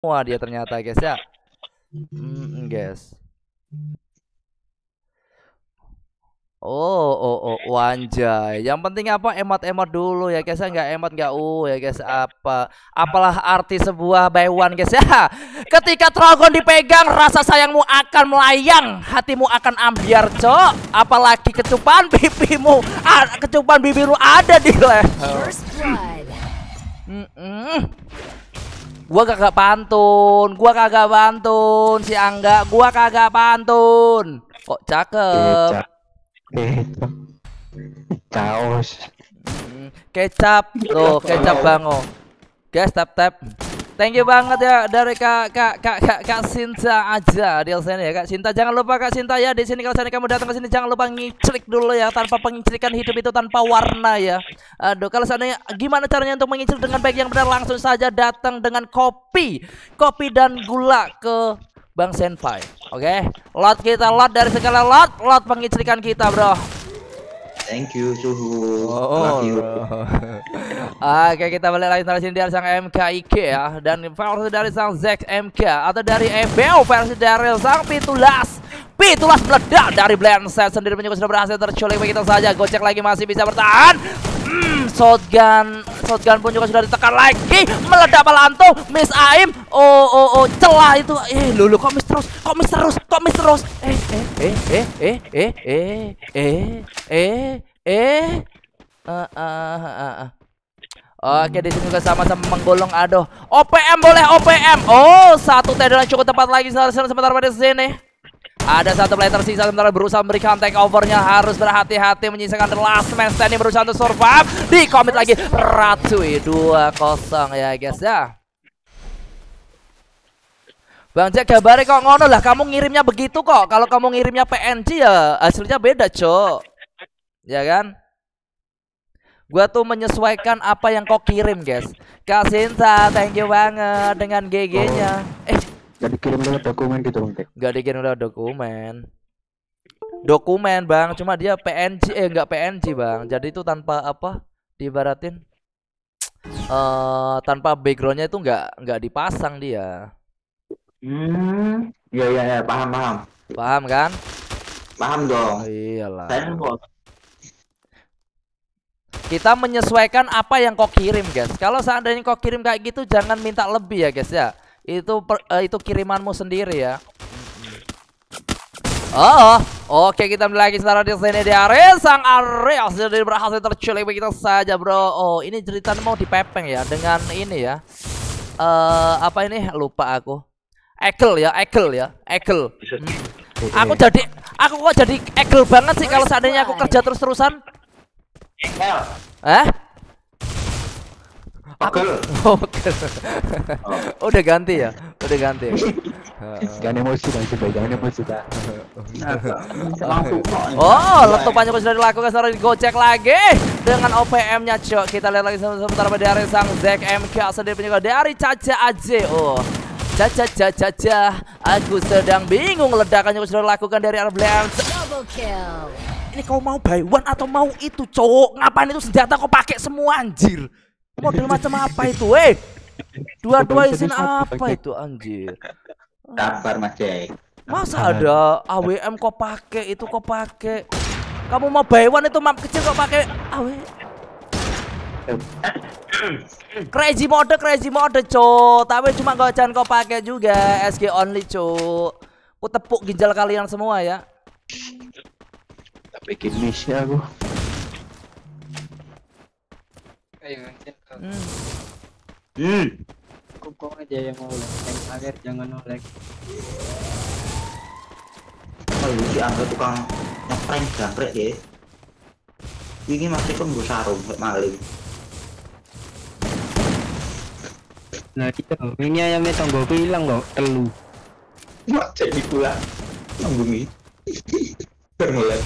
semua dia ternyata guys ya mm, guys Oh, oh, oh, wanjay. Yang penting apa emot-emot dulu ya guys, ya. nggak emot enggak uh ya guys apa. Apalah arti sebuah bayuan guys ya. Ketika trogon dipegang, rasa sayangmu akan melayang, hatimu akan ambiar cok. Apalagi kecupan pipimu, kecupan bibirmu ada di leher. Mm -mm. Gua kagak pantun, gua kagak pantun si Angga, gua kagak pantun. Kok cakep. Kecap. Kaos. Kecap. Tuh, kecap bango. Guys, tap tap. Thank you banget ya dari Kak Kak Kak Kak, Kak Sinta aja di sini ya Kak Sinta. Jangan lupa Kak Sinta ya di sini kalau sana kamu datang ke sini jangan lupa ngiclik dulu ya tanpa pengiclikan hidup itu tanpa warna ya. Aduh kalau sana gimana caranya untuk mengiclik dengan baik yang benar langsung saja datang dengan kopi, kopi dan gula ke Bang Senpai. Oke, okay? lot kita lot dari segala lot, lot pengiclikan kita, Bro. Thank you suhu. Oh. oh Oke, kita balik lagi sini dari sang MKIK ya dan versi dari sang Zack MK atau dari MBO versi dari sang Pitulas. Pitulas meledak dari blend set sendiri punya sudah berhasil terculik begitu saja. Gocek lagi masih bisa bertahan. Hmm, shotgun shotgun pun juga sudah ditekan lagi meledak Palanto miss aim oh oh oh celah itu eh lulu kok miss terus kok miss terus kok miss terus eh eh eh eh eh eh eh eh eh eh eh Oke di sini juga sama-sama menggolong aduh OPM boleh OPM oh satu tendangan cukup tepat lagi sebentar sebentar pada sini ada satu player tersisa sementara berusaha memberikan take overnya harus berhati-hati menyisakan the last man standing berusaha untuk survive. Di commit lagi ratu 2 kosong ya guys ya. Bang Jack kabari kok ngono lah kamu ngirimnya begitu kok. Kalau kamu ngirimnya PNG ya hasilnya beda, Cok. Ya kan? Gua tuh menyesuaikan apa yang kau kirim, guys. Kasinta, thank you banget dengan GG-nya. Eh, Gak dikirim lewat dokumen gitu bang Gak dikirim lewat dokumen. Dokumen bang, cuma dia PNG eh gak PNG bang. Jadi itu tanpa apa? Dibaratin uh, eh, tanpa backgroundnya itu gak, nggak dipasang dia. Hmm, iya iya ya paham paham. Paham kan? Paham dong. Oh, iyalah. Kan Kita menyesuaikan apa yang kau kirim guys. Kalau seandainya kau kirim kayak gitu jangan minta lebih ya guys ya. Itu per, uh, itu kirimanmu sendiri ya. Oh, oke kita lagi sekarang di sini di area sang area sendiri berhasil terculik begitu saja bro. Oh, ini cerita mau dipepeng ya dengan ini ya. Eh uh, apa ini? Lupa aku. Ekel ya, Ekel ya, Ekel. Hmm. Aku jadi, aku kok jadi Ekel banget sih kalau seandainya aku kerja terus-terusan. Eh? Aku Bokel. Oh. Udah ganti ya? Udah ganti. Jangan emosi bang coba, jangan emosi bang. Oh, letupannya sudah dilakukan sekarang digocek lagi dengan OPM-nya cok. Kita lihat lagi sebentar dari sang Zack MK sendiri juga dari Caca Aje. Oh, Caca caca caca, aku sedang bingung ledakannya sudah dilakukan dari arah Blams. Double kill. Ini kau mau buy one atau mau itu cok? Ngapain itu senjata kau pakai semua anjir? Model macam apa itu, eh? Dua-dua izin apa itu anjir? Sabar Mas Masa ada AWM kok pakai itu kok pakai? Kamu mau bayuan itu map kecil kok pakai AWM? crazy mode, crazy mode, cok. Tapi cuma jangan kau pakai juga, SG only, cok. Ku tepuk ginjal kalian semua ya. Tapi gini sih aku ayo iya, gantian kau hmm. hmm. aja yang mau yang agar jangan no kalau oh, si angga tukang ngeprank jamrek ya ini masih pun gue sarung kayak maling nah gitu ini ayamnya tonggoku hilang kok telu mak jadi pula tanggungi bermulai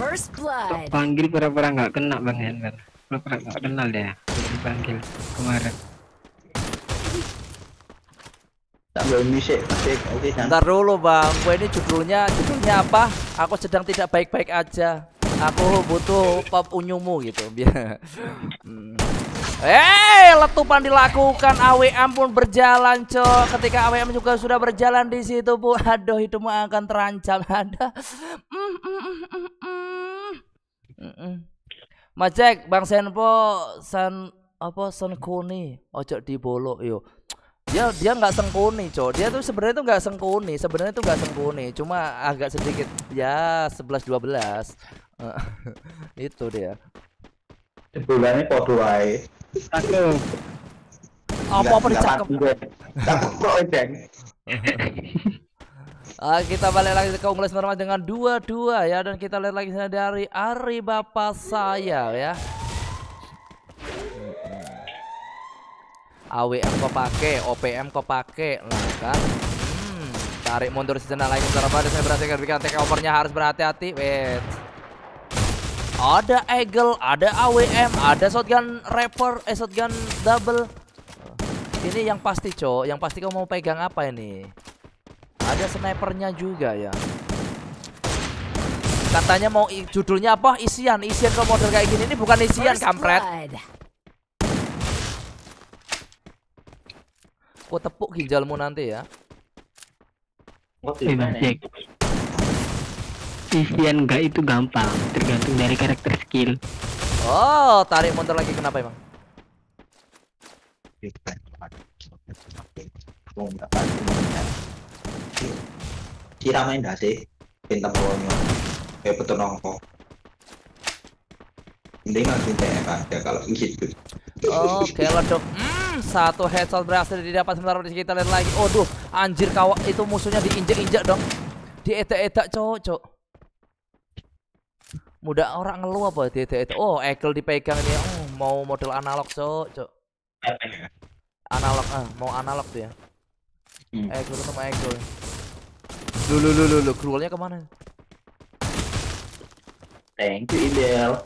First blood. Panggil pura-pura nggak -pura kena Bang Hendar. Pura-pura nggak kenal deh. Dipanggil kemarin. Kan? ntar dulu bang, gue ini judulnya judulnya apa? Aku sedang tidak baik-baik aja. Aku butuh pop unyumu gitu biar. Hmm. Hei, letupan dilakukan. AWM pun berjalan, cok. Ketika AWM juga sudah berjalan di situ, Bu. Aduh, itu mah akan terancam. Ada. Mm, mm, mm, Majek, Bang Senpo, San apa Senkuni, ojo dibolok yo. Dia ya, dia nggak sengkuni, cok. Dia tuh sebenarnya tuh nggak sengkuni, sebenarnya tuh nggak sengkuni, cuma agak sedikit ya sebelas dua belas. Eh, itu dia. Bulannya kok apa-apa dicakep. Uh, kita balik lagi ke unggulan Semarang dengan dua dua ya dan kita lihat lagi dari Ari Bapak saya ya. AWM kok pakai, OPM kok pakai, nah kan. Hmm, tarik mundur sejenak lagi secara saya berhati hati take overnya harus berhati-hati. Wait. Ada Eagle, ada AWM, ada shotgun rapper, eh shotgun double. Ini yang pasti, cowok, Yang pasti kau mau pegang apa ini? Ada snipernya juga ya. Katanya mau judulnya apa? Isian, isian kalau model kayak gini ini bukan isian, kampret. Kau tepuk ginjalmu nanti ya. What Vivian enggak itu gampang, tergantung dari karakter skill. Oh, tarik motor lagi kenapa emang? Kira main dah sih, pintar polonyo, kayak betul nongko. Mending ya kan ya kalau gitu. Oke, lah Hmm, satu headshot berhasil didapat sementara kita lihat lagi. Oh, duh, anjir kawak itu musuhnya diinjek-injek dong. etak-etak cowok cocok muda orang ngeluh apa dia itu oh ekel dipegang dia oh mau model analog cok cok analog ah mau analog tuh ya ekel sama ekel lu lu lu lu lu cruelnya kemana thank you Ibel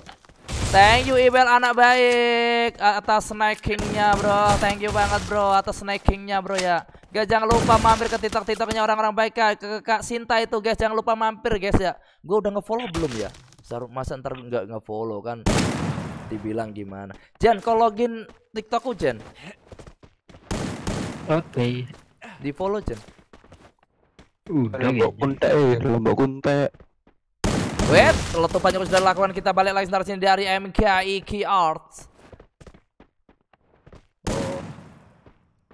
Thank you Ibel anak baik atas snackingnya bro. Thank you banget bro atas snackingnya bro ya. Guys jangan lupa mampir ke TikTok TikToknya orang-orang baik kak. Kak Sinta itu guys jangan lupa mampir guys ya. Gue udah ngefollow belum ya? Saru masa ntar nggak ngefollow kan? Dibilang gimana? Jen, kau login TikTokku Jen. Oke. Okay. Di follow Jan. Uh, lombok kuntek, eh, lombok kuntek. Wait, letupan yang sudah dilakukan kita balik lagi sebentar sini dari MKI Key Arts.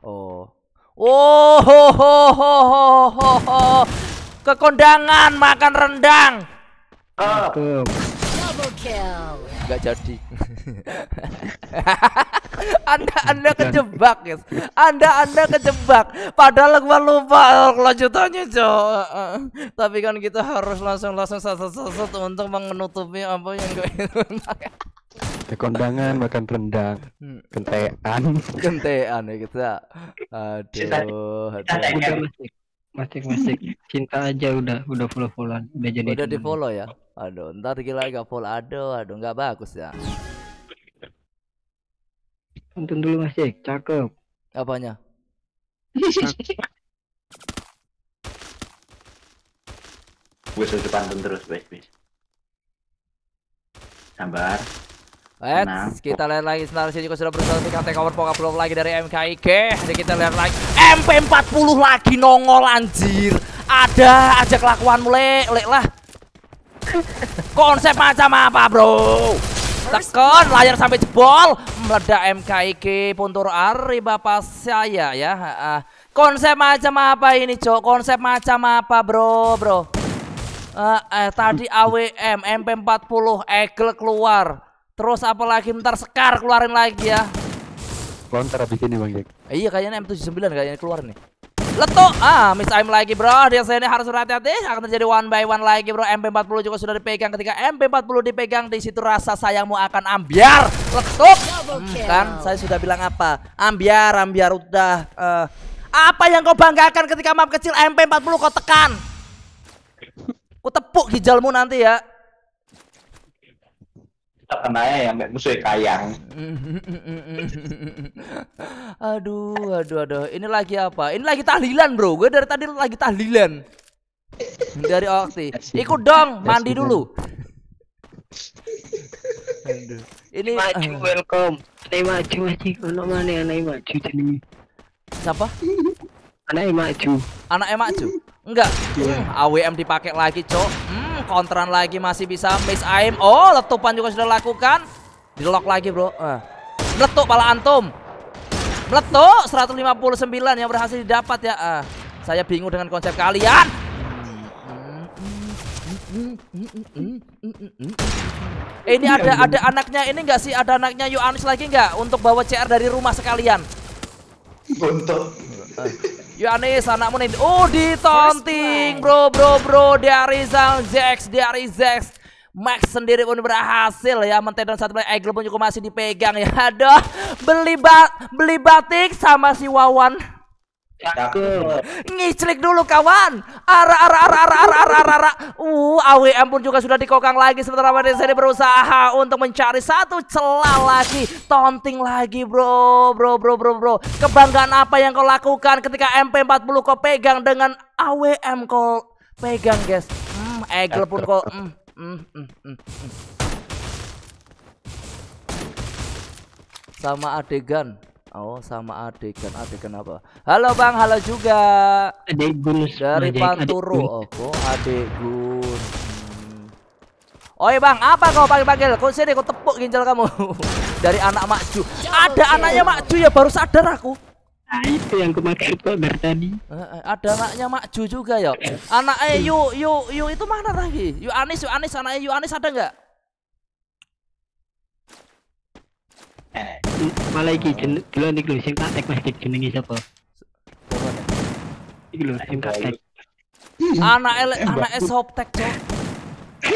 Oh. Oh. Oh. Kekondangan makan rendang. Cakep. Gak jadi. anda Anda kejebak, guys. Anda Anda kejebak. Padahal gua lupa eh, kelanjutannya, cok. Eh, eh. Tapi kan kita harus langsung langsung satu satu untuk menutupi apa yang gue ke kondangan makan rendang hmm. kentean kentean ya kita aduh, aduh. masih kan. masih cinta aja udah udah follow followan udah jadi udah di follow ya Aduh, ntar gila gak full aduh, aduh nggak bagus ya. Tonton dulu Mas Jack, cakep. Apanya? Gue suruh pantun terus, guys, guys. Sabar. Let's kita lihat lagi senar sini sudah berusaha untuk take over pokok belum lagi dari MKIK. Jadi kita lihat lagi MP40 lagi nongol anjir. Ada aja kelakuan mulai, lek lah. Konsep macam apa bro? Tekan layar sampai jebol, meledak MKIG Puntur Ari bapak saya ya. Konsep macam apa ini, Cok? Konsep macam apa, Bro, Bro? Uh, eh, tadi AWM MP40 Eagle keluar. Terus apalagi ntar Sekar keluarin lagi ya. Counter habis ini, Bang Jack. iya, kayaknya M79 kayaknya keluar nih. Letuk ah miss aim lagi bro di sini harus berhati-hati akan terjadi one by one lagi bro MP40 juga sudah dipegang ketika MP40 dipegang di situ rasa sayangmu akan ambiar letup hmm, kan saya sudah bilang apa ambiar ambiar udah uh, apa yang kau banggakan ketika map kecil MP40 kau tekan Kutepuk tepuk hijalmu nanti ya kita kenanya yang musuh kayang. aduh, aduh, aduh. Ini lagi apa? Ini lagi tahlilan, bro. Gue dari tadi lagi tahlilan. Dari Okti. Ikut dong, mandi dulu. Aduh. Ini maju welcome. ini maju maju ono mana ini maju jadi Siapa? Anak maju. Anak maju. Enggak. Yeah. AWM dipakai lagi, Cok. Hmm. Kontrakan lagi masih bisa miss aim. Oh, letupan juga sudah lakukan. Di lagi, bro. Eh. Meletup pala Antum. Meletup 159 yang berhasil didapat ya. Eh. Saya bingung dengan konsep kalian. Ini ada ada anaknya ini enggak sih? Ada anaknya Anis lagi enggak untuk bawa CR dari rumah sekalian? Eh. Yanis anak nih. Oh ditonting bro bro bro dari Zhang Zex dari Zex. Max sendiri pun berhasil ya mentedon satu play Eagle pun juga masih dipegang ya. Aduh beli bat beli batik sama si Wawan. Cakep. dulu kawan. Ara ara ara ara ara ara ara. ara. Uh, AWM pun juga sudah dikokang lagi sementara WDC berusaha untuk mencari satu celah lagi. Taunting lagi, Bro. Bro, bro, bro, bro. Kebanggaan apa yang kau lakukan ketika MP40 kau pegang dengan AWM kau pegang, guys. Hmm, Eagle pun kau hmm, hmm, hmm, hmm, hmm. sama adegan Oh, sama adegan adegan apa? Halo Bang, halo juga. Adegun dari Panturu. oh, adegun. Gun. Hmm. Oi Bang, apa kau panggil-panggil? Kok sini kau tepuk ginjal kamu. dari anak Makju. Ya ada anaknya Makju ya baru sadar aku. Nah, itu yang kemarin kok dari tadi. Ada anaknya Makju juga ya. Anak eh Yu Yu Yu itu mana lagi? Yu Anis, Yu Anis, eh Yu Anis ada nggak? malah iki jen dulu nih lho sing tak masih Mas Dik jenenge sapa? Iki lho sing tak Anak elek anak es tag cok.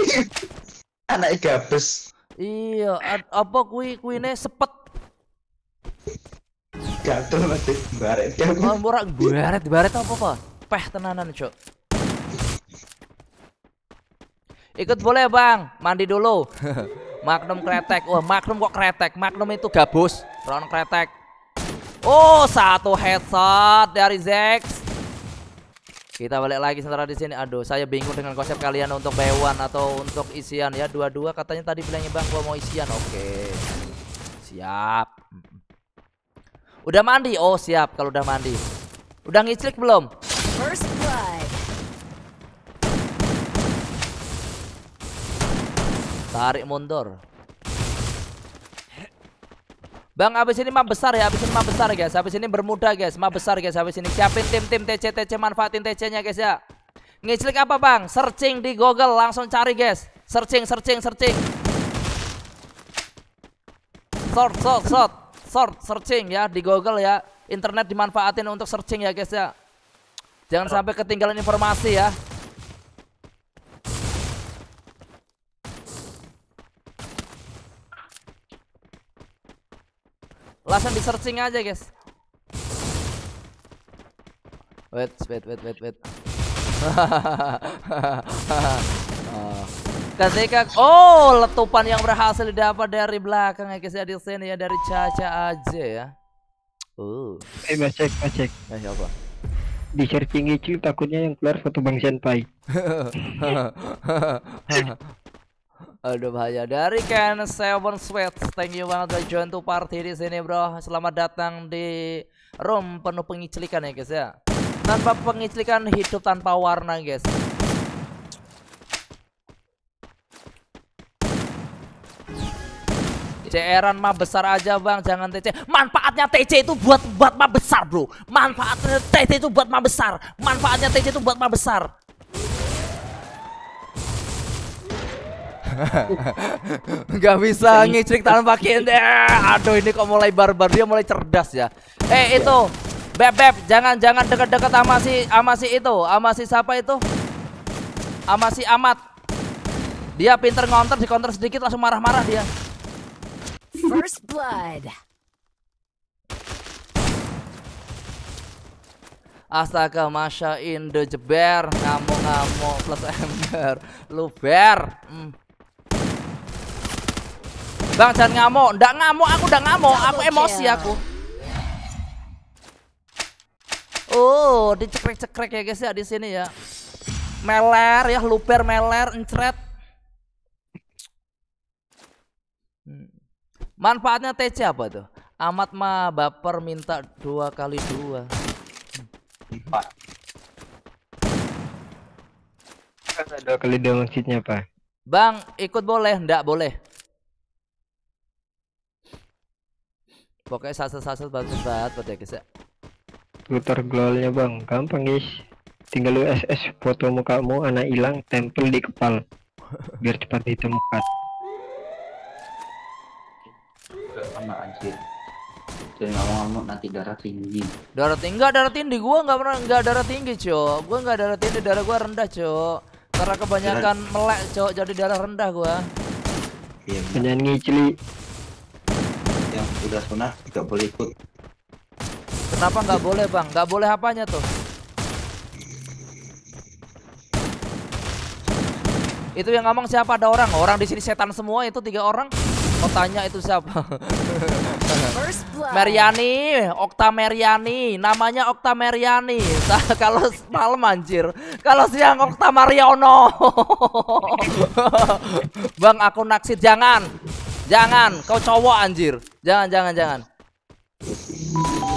Anak gabes. Iya, apa kui kui ne sepet. Gatel mati baret. kamu oh, ora baret, baret apa apa? Peh tenanan, cok. Ikut boleh, Bang. Mandi dulu. Magnum kretek. Wah, Magnum kok kretek? Magnum itu gabus. Ron kretek. Oh, satu headshot dari Zex. Kita balik lagi sementara di sini. Aduh, saya bingung dengan konsep kalian untuk Bewan atau untuk isian ya. Dua-dua katanya tadi bilangnya Bang gua mau isian. Oke. Siap. Udah mandi. Oh, siap kalau udah mandi. Udah ngiclik belum? First Tarik mundur. Bang, abis ini mah besar ya, abis ini mah besar guys. abis ini bermuda guys, mah besar guys abis ini. Siapin tim-tim TC TC manfaatin TC-nya guys ya. Ngeclik apa, Bang? Searching di Google, langsung cari guys. Searching, searching, searching. sort sort sort, Short searching ya di Google ya. Internet dimanfaatin untuk searching ya guys ya. Jangan sampai ketinggalan informasi ya. alasan di searching aja guys wait wait wait wait wait ketika oh letupan yang berhasil didapat dari belakang ya guys ya di sini ya dari Caca aja ya uh eh cek cek siapa eh, ya di searching itu takutnya yang keluar foto Bang Senpai Aduh bahaya dari Ken Seven Sweats. Thank you banget udah join to party di sini, Bro. Selamat datang di room penuh pengiclikan ya, guys ya. Tanpa pengiclikan hidup tanpa warna, guys. CR-an mah besar aja bang, jangan TC. Manfaatnya TC itu buat buat mah besar bro. Manfaatnya TC itu buat mah besar. Manfaatnya TC itu buat mah besar. Nggak bisa ngicrik tanpa kinde. Aduh ini kok mulai barbar dia mulai cerdas ya. Eh iya. itu beb beb jangan jangan deket-deket sama si sama si itu sama si siapa itu sama si Amat. Dia pinter ngonter di counter sedikit langsung marah-marah dia. First blood. Astaga, Masya Indo jeber, ngamuk-ngamuk plus ember, luber. Mm. Bang jangan ngamuk. Nggak ngamuk, aku udah ngamuk. Aku emosi iya. aku. Oh, dicekrek-cekrek ya guys ya di sini ya. Meler ya, luper meler, encret. Hmm. Manfaatnya TC apa tuh? Amat mah baper minta dua kali dua. Empat. Dua kali dua maksudnya apa? Bang, ikut boleh? Ndak boleh. pokoknya sasar sasar bantu banget pada guys ya putar globalnya bang gampang guys tinggal lu SS foto mukamu anak hilang tempel di kepal biar cepat ditemukan sama anjir jadi ngomong-ngomong nanti darah tinggi darah tinggi enggak darah tinggi gua enggak pernah enggak darah tinggi cok gua enggak darah tinggi darah gua rendah cok karena kebanyakan melek cok jadi darah rendah gua iya, cili udah pernah tidak boleh ikut kenapa nggak boleh bang nggak boleh apanya tuh itu yang ngomong siapa ada orang orang di sini setan semua itu tiga orang mau tanya itu siapa Meriani, Okta Meriani, namanya Okta Meriani. kalau malam anjir, kalau siang Okta Mariono. Bang aku naksir jangan. Jangan, kau cowok anjir. Jangan, jangan, jangan.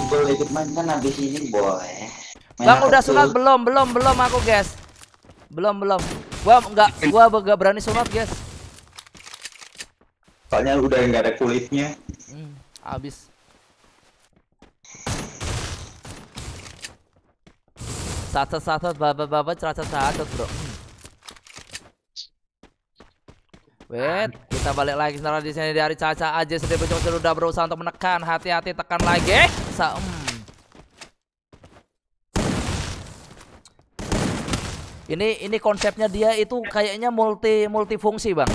Boleh main kan habis ini boleh. Bang udah sunat belum? Belum, belum aku, guys. Belum, belum. Gua enggak gua enggak berani sunat, guys. Soalnya udah enggak ada kulitnya. Hmm, habis. Satu-satu baba baba satu satu, Bro. Hmm. Wait. Kita balik lagi setelah di sini dari Caca aja sedih bocor sudah berusaha untuk menekan. Hati-hati tekan lagi. Sa um. Ini ini konsepnya dia itu kayaknya multi multifungsi, Bang.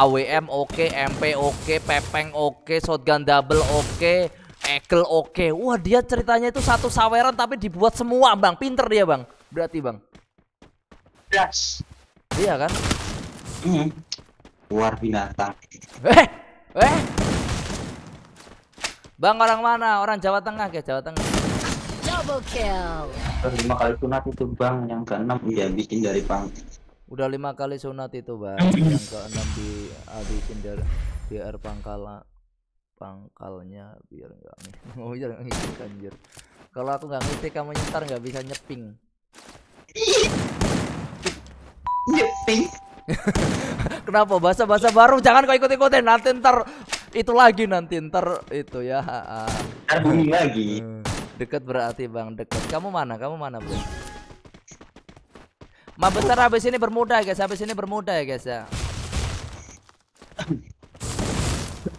AWM oke, okay, MP oke, okay, Pepeng oke, okay, shotgun double oke, Ekel oke. Wah, dia ceritanya itu satu saweran tapi dibuat semua, Bang. Pinter dia, Bang. Berarti, Bang. Yes. Iya kan? Mm -hmm keluar binatang. Eh, eh. Bang orang mana? Orang Jawa Tengah ya Jawa Tengah. Double kill. Udah lima kali sunat itu bang, yang keenam dia bikin dari pang. Udah lima kali sunat itu bang, yang keenam di bikin dari di air pangkala pangkalnya biar nih mau biar ngitik anjir. Kalau aku nggak ngitik kamu nyetar nggak bisa nyeping. Nyeping. Kenapa bahasa-bahasa baru? Jangan kau ikut-ikutin. Nanti ntar itu lagi nanti ntar itu ya. Bunyi lagi. Eh, dekat berarti bang dekat. Kamu mana? Kamu mana bro? Ma bentar oh. habis ini bermuda guys. Habis ini bermuda ya guys ya.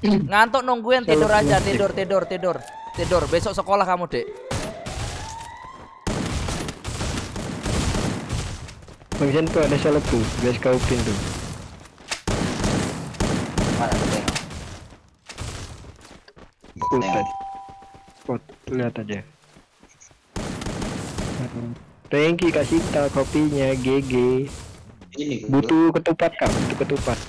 Ngantuk nungguin tidur aja tidur tidur tidur tidur. Besok sekolah kamu dek. Mungkin tuh ada salah tuh, guys kau pintu. Squad lihat aja. Hmm. Thank you Kasita kopinya GG. Butuh ketupat kak, butuh ketupat.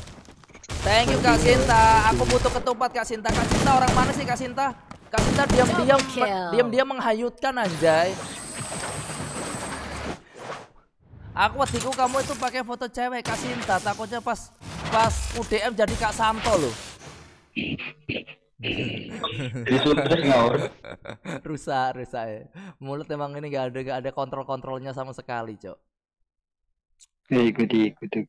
Thank you Kak Sinta. Aku butuh ketupat Kak Sinta. Kak Sinta orang mana sih Kak Sinta? Kak Sinta diam-diam diam-diam menghayutkan anjay. Aku waktu kamu itu pakai foto cewek Kak Sinta. Takutnya pas pas UDM jadi Kak Santo loh. Disuruh Rusak, rusak ya. Mulut emang ini gak ada gak ada kontrol-kontrolnya sama sekali, Cok. Ikuti, iya, ikuti.